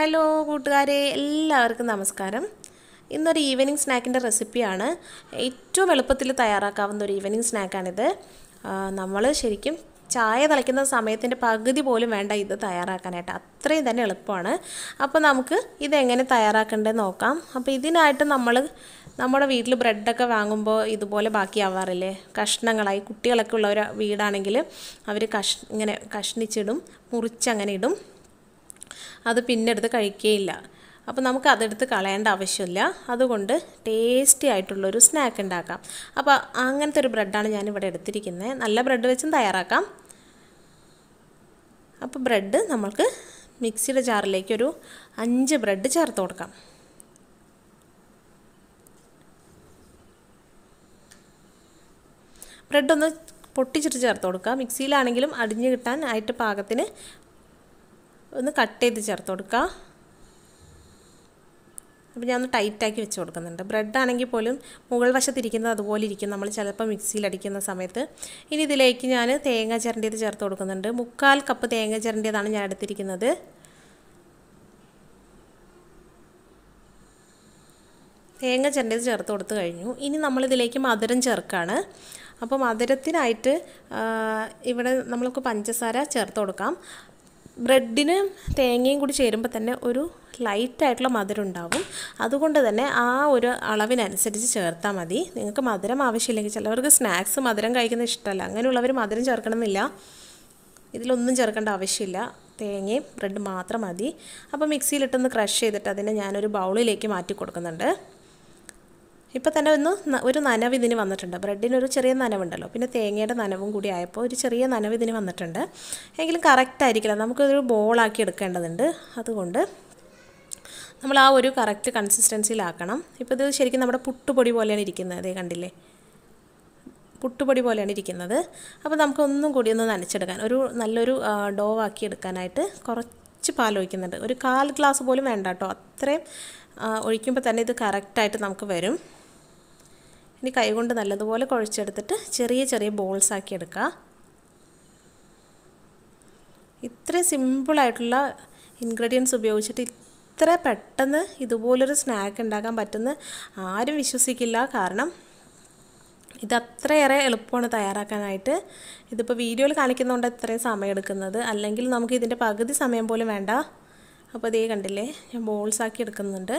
hello കൂട്ടുകാരെ എല്ലാവർക്കും നമസ്കാരം ഇന്നൊരു ഈവനിങ് സ്നാക്കിൻ്റെ റെസിപ്പിയാണ് ഏറ്റവും എളുപ്പത്തിൽ തയ്യാറാക്കാവുന്ന ഒരു ഈവനിങ് സ്നാക്കാണിത് നമ്മൾ ശരിക്കും ചായ തിളയ്ക്കുന്ന സമയത്തിൻ്റെ പകുതി പോലും വേണ്ട ഇത് തയ്യാറാക്കാനായിട്ട് അത്രയും തന്നെ എളുപ്പമാണ് അപ്പോൾ നമുക്ക് ഇതെങ്ങനെ തയ്യാറാക്കേണ്ടത് നോക്കാം അപ്പോൾ ഇതിനായിട്ട് നമ്മൾ നമ്മുടെ വീട്ടിൽ ബ്രെഡൊക്കെ വാങ്ങുമ്പോൾ ഇതുപോലെ ബാക്കിയാവാറില്ലേ കഷ്ണങ്ങളായി കുട്ടികളൊക്കെ ഉള്ളവർ ഒരു വീടാണെങ്കിൽ അവർ കഷ് ഇങ്ങനെ കഷ്ണിച്ചിടും മുറിച്ചങ്ങനെ ഇടും അത് പിന്നെ എടുത്ത് കഴിക്കുകയില്ല അപ്പോൾ നമുക്ക് അതെടുത്ത് കളയേണ്ട ആവശ്യമില്ല അതുകൊണ്ട് ടേസ്റ്റി ആയിട്ടുള്ളൊരു സ്നാക്ക് ഉണ്ടാക്കാം അപ്പോൾ അങ്ങനത്തെ ഒരു ബ്രെഡാണ് ഞാനിവിടെ എടുത്തിരിക്കുന്നത് നല്ല ബ്രെഡ് വെച്ചും തയ്യാറാക്കാം അപ്പോൾ ബ്രെഡ് നമ്മൾക്ക് മിക്സിയുടെ ജാറിലേക്ക് ഒരു അഞ്ച് ബ്രെഡ് ചേർത്ത് കൊടുക്കാം ബ്രെഡൊന്ന് ഒന്ന് പൊട്ടിച്ചിട്ട് ചേർത്ത് കൊടുക്കുക മിക്സിയിലാണെങ്കിലും അടിഞ്ഞു കിട്ടാൻ ആയിട്ട് പാകത്തിന് ഒന്ന് കട്ട് ചെയ്ത് ചേർത്ത് കൊടുക്കുക അപ്പോൾ ഞാനൊന്ന് ടൈറ്റാക്കി വെച്ച് കൊടുക്കുന്നുണ്ട് ബ്രെഡ് ആണെങ്കിൽ പോലും മുകൾ വശത്തിരിക്കുന്നത് അതുപോലെ ഇരിക്കും നമ്മൾ ചിലപ്പോൾ മിക്സിയിലടിക്കുന്ന സമയത്ത് ഇനി ഇതിലേക്ക് ഞാൻ തേങ്ങ ചിരണ്ടിയത് ചേർത്ത് കൊടുക്കുന്നുണ്ട് മുക്കാൽ കപ്പ് തേങ്ങ ചിരണ്ടിയതാണ് ഞാൻ എടുത്തിരിക്കുന്നത് തേങ്ങ ചിരണ്ടിയത് ചേർത്ത് കൊടുത്ത് കഴിഞ്ഞു ഇനി നമ്മളിതിലേക്ക് മധുരം ചേർക്കുകയാണ് അപ്പോൾ മധുരത്തിനായിട്ട് ഇവിടെ നമ്മൾക്ക് പഞ്ചസാര ചേർത്ത് കൊടുക്കാം ബ്രെഡിന് തേങ്ങയും കൂടി ചേരുമ്പോൾ തന്നെ ഒരു ലൈറ്റായിട്ടുള്ള മധുരം ഉണ്ടാവും അതുകൊണ്ട് തന്നെ ആ ഒരു അളവിനനുസരിച്ച് ചേർത്താൽ മതി നിങ്ങൾക്ക് മധുരം ആവശ്യമില്ലെങ്കിൽ ചിലവർക്ക് സ്നാക്സ് മധുരം കഴിക്കുന്ന ഇഷ്ടമല്ല അങ്ങനെയുള്ളവർ മധുരം ചേർക്കണമെന്നില്ല ഇതിലൊന്നും ചേർക്കേണ്ട ആവശ്യമില്ല തേങ്ങയും ബ്രെഡ് മാത്രം മതി അപ്പോൾ മിക്സിയിലിട്ടൊന്ന് ക്രഷ് ചെയ്തിട്ട് അതിനെ ഞാനൊരു ബൗളിലേക്ക് മാറ്റി കൊടുക്കുന്നുണ്ട് ഇപ്പോൾ തന്നെ ഒന്ന് ഒരു നനവ് ഇതിന് വന്നിട്ടുണ്ട് ബ്രെഡിനൊരു ചെറിയ നനവുണ്ടല്ലോ പിന്നെ തേങ്ങയുടെ നനവും കൂടി ആയപ്പോൾ ഒരു ചെറിയ നനവ് ഇതിന് വന്നിട്ടുണ്ട് എങ്കിലും കറക്റ്റ് ആയിരിക്കില്ല നമുക്കൊരു ബോളാക്കി എടുക്കേണ്ടതുണ്ട് അതുകൊണ്ട് നമ്മൾ ആ ഒരു കറക്റ്റ് കൺസിസ്റ്റൻസിയിലാക്കണം ഇപ്പോൾ ഇത് ശരിക്കും നമ്മുടെ പുട്ടുപൊടി പോലെയാണ് ഇരിക്കുന്നത് അതേ കണ്ടില്ലേ പുട്ടുപൊടി പോലെയാണ് ഇരിക്കുന്നത് അപ്പോൾ നമുക്ക് ഒന്നും കൂടി ഒന്ന് നനച്ചെടുക്കാൻ ഒരു നല്ലൊരു ഡോവാക്കി എടുക്കാനായിട്ട് കുറച്ച് പാൽ ഒഴിക്കുന്നുണ്ട് ഒരു കാൽ ഗ്ലാസ് പോലും വേണ്ട കേട്ടോ അത്രയും ഒഴിക്കുമ്പോൾ തന്നെ ഇത് കറക്റ്റായിട്ട് നമുക്ക് വരും ഇനി കൈകൊണ്ട് നല്ലതുപോലെ കുഴച്ചെടുത്തിട്ട് ചെറിയ ചെറിയ ബോൾസ് ആക്കി എടുക്കുക ഇത്ര സിമ്പിളായിട്ടുള്ള ഇൻഗ്രീഡിയൻസ് ഉപയോഗിച്ചിട്ട് ഇത്ര പെട്ടെന്ന് ഇതുപോലൊരു സ്നാക്ക് ഉണ്ടാക്കാൻ പറ്റുന്ന ആരും വിശ്വസിക്കില്ല കാരണം ഇത് അത്രയേറെ എളുപ്പമാണ് തയ്യാറാക്കാനായിട്ട് ഇതിപ്പോൾ വീഡിയോയിൽ കാണിക്കുന്നതുകൊണ്ട് ഇത്രയും സമയം എടുക്കുന്നത് അല്ലെങ്കിൽ നമുക്ക് ഇതിൻ്റെ പകുതി സമയം പോലും വേണ്ട അപ്പോൾ ഇതേ കണ്ടില്ലേ ഞാൻ ബോൾസാക്കി എടുക്കുന്നുണ്ട്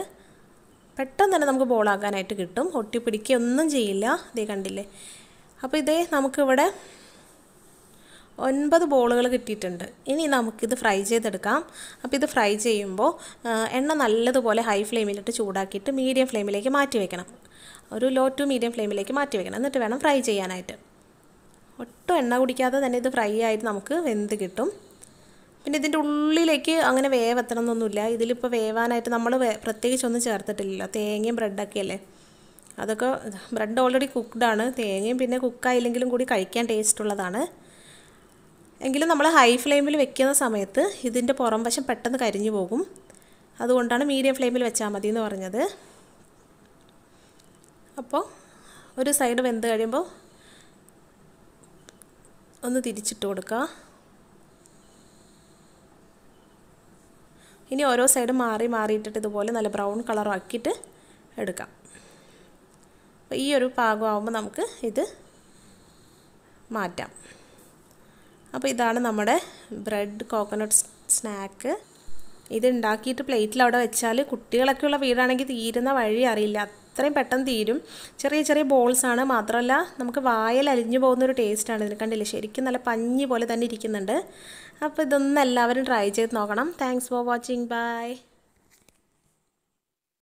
പെട്ടെന്ന് തന്നെ നമുക്ക് ബോളാക്കാനായിട്ട് കിട്ടും ഒട്ടി പിടിക്കുകയൊന്നും ചെയ്യില്ല ഇതേ കണ്ടില്ലേ അപ്പോൾ ഇതേ നമുക്കിവിടെ ഒൻപത് ബോളുകൾ കിട്ടിയിട്ടുണ്ട് ഇനി നമുക്കിത് ഫ്രൈ ചെയ്തെടുക്കാം അപ്പോൾ ഇത് ഫ്രൈ ചെയ്യുമ്പോൾ എണ്ണ നല്ലതുപോലെ ഹൈ ഫ്ലെയിമിലിട്ട് ചൂടാക്കിയിട്ട് മീഡിയം ഫ്ലെയിമിലേക്ക് മാറ്റി വെക്കണം ഒരു ലോ ടു മീഡിയം ഫ്ലെയിമിലേക്ക് മാറ്റി വെക്കണം എന്നിട്ട് വേണം ഫ്രൈ ചെയ്യാനായിട്ട് ഒട്ടും എണ്ണ കുടിക്കാതെ തന്നെ ഇത് ഫ്രൈ ആയിട്ട് നമുക്ക് വെന്ത് കിട്ടും പിന്നെ ഇതിൻ്റെ ഉള്ളിലേക്ക് അങ്ങനെ വേവെത്തണം എന്നൊന്നുമില്ല ഇതിലിപ്പോൾ വേവാനായിട്ട് നമ്മൾ പ്രത്യേകിച്ച് ഒന്നും ചേർത്തിട്ടില്ലല്ലോ തേങ്ങയും ബ്രെഡൊക്കെ അല്ലേ അതൊക്കെ ബ്രെഡ് ഓൾറെഡി കുക്ക്ഡാണ് തേങ്ങയും പിന്നെ കുക്കായില്ലെങ്കിലും കൂടി കഴിക്കാൻ ടേസ്റ്റ് ഉള്ളതാണ് എങ്കിലും നമ്മൾ ഹൈ ഫ്ലെയിമിൽ വെക്കുന്ന സമയത്ത് ഇതിൻ്റെ പുറം വശം പെട്ടെന്ന് കരിഞ്ഞു പോകും അതുകൊണ്ടാണ് മീഡിയം ഫ്ലെയിമിൽ വെച്ചാൽ മതി എന്ന് പറഞ്ഞത് അപ്പോൾ ഒരു സൈഡ് വെന്ത് കഴിയുമ്പോൾ ഒന്ന് തിരിച്ചിട്ട് കൊടുക്കുക ഇനി ഓരോ സൈഡും മാറി മാറിയിട്ടിട്ട് ഇതുപോലെ നല്ല ബ്രൗൺ കളറാക്കിയിട്ട് എടുക്കാം അപ്പോൾ ഈ ഒരു പാകമാകുമ്പോൾ നമുക്ക് ഇത് മാറ്റാം അപ്പോൾ ഇതാണ് നമ്മുടെ ബ്രെഡ് കോക്കനട്ട് സ്നാക്ക് ഇത് ഉണ്ടാക്കിയിട്ട് പ്ലേറ്റിൽ അവിടെ വെച്ചാൽ കുട്ടികളൊക്കെയുള്ള വീടാണെങ്കിൽ തീരുന്ന വഴി അറിയില്ല അത്രയും പെട്ടെന്ന് തീരും ചെറിയ ചെറിയ ബോൾസ് ആണ് മാത്രമല്ല നമുക്ക് വായൽ അലിഞ്ഞു ഒരു ടേസ്റ്റാണ് ഇതിന് കണ്ടില്ലേ ശരിക്കും നല്ല പഞ്ഞി പോലെ തന്നെ ഇരിക്കുന്നുണ്ട് അപ്പോൾ ഇതൊന്നും എല്ലാവരും ട്രൈ ചെയ്ത് നോക്കണം താങ്ക്സ് ഫോർ വാച്ചിങ് ബൈ